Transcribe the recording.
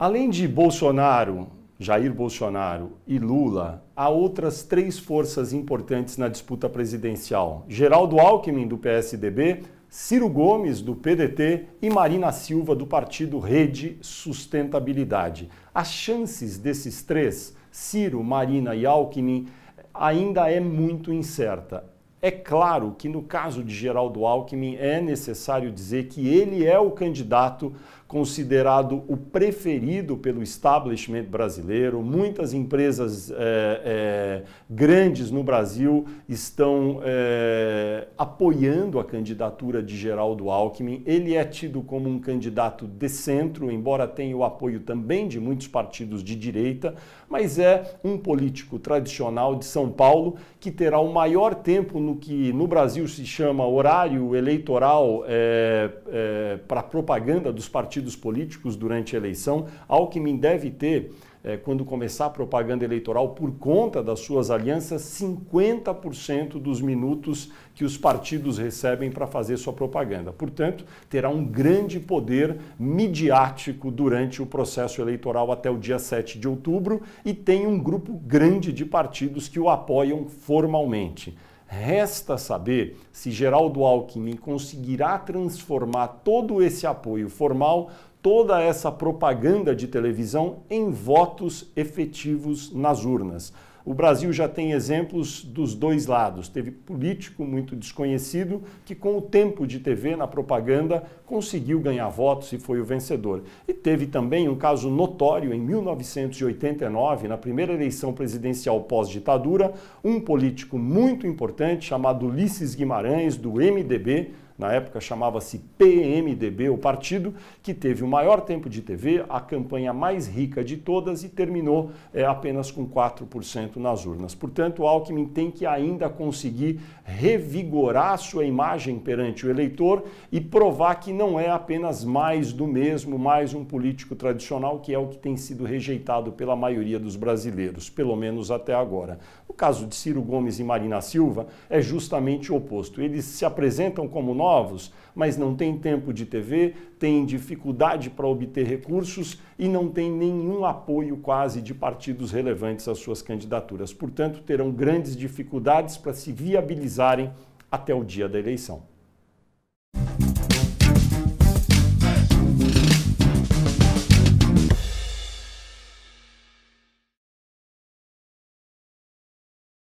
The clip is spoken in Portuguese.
Além de Bolsonaro, Jair Bolsonaro e Lula, há outras três forças importantes na disputa presidencial: Geraldo Alckmin, do PSDB, Ciro Gomes, do PDT, e Marina Silva, do partido Rede Sustentabilidade. As chances desses três, Ciro, Marina e Alckmin, ainda é muito incerta. É claro que no caso de Geraldo Alckmin é necessário dizer que ele é o candidato considerado o preferido pelo establishment brasileiro. Muitas empresas é, é, grandes no Brasil estão é, apoiando a candidatura de Geraldo Alckmin. Ele é tido como um candidato de centro, embora tenha o apoio também de muitos partidos de direita, mas é um político tradicional de São Paulo que terá o maior tempo no que no Brasil se chama horário eleitoral para propaganda dos partidos partidos políticos durante a eleição, ao que me deve ter, é, quando começar a propaganda eleitoral, por conta das suas alianças, 50% dos minutos que os partidos recebem para fazer sua propaganda. Portanto, terá um grande poder midiático durante o processo eleitoral até o dia 7 de outubro e tem um grupo grande de partidos que o apoiam formalmente. Resta saber se Geraldo Alckmin conseguirá transformar todo esse apoio formal, toda essa propaganda de televisão, em votos efetivos nas urnas. O Brasil já tem exemplos dos dois lados. Teve político muito desconhecido que, com o tempo de TV na propaganda, conseguiu ganhar votos e foi o vencedor. E teve também um caso notório em 1989, na primeira eleição presidencial pós-ditadura, um político muito importante chamado Ulisses Guimarães, do MDB na época chamava-se PMDB, o partido, que teve o maior tempo de TV, a campanha mais rica de todas e terminou é, apenas com 4% nas urnas. Portanto, o Alckmin tem que ainda conseguir revigorar sua imagem perante o eleitor e provar que não é apenas mais do mesmo, mais um político tradicional, que é o que tem sido rejeitado pela maioria dos brasileiros, pelo menos até agora. o caso de Ciro Gomes e Marina Silva, é justamente o oposto. Eles se apresentam como nós novos, mas não tem tempo de TV, tem dificuldade para obter recursos e não tem nenhum apoio quase de partidos relevantes às suas candidaturas. Portanto, terão grandes dificuldades para se viabilizarem até o dia da eleição.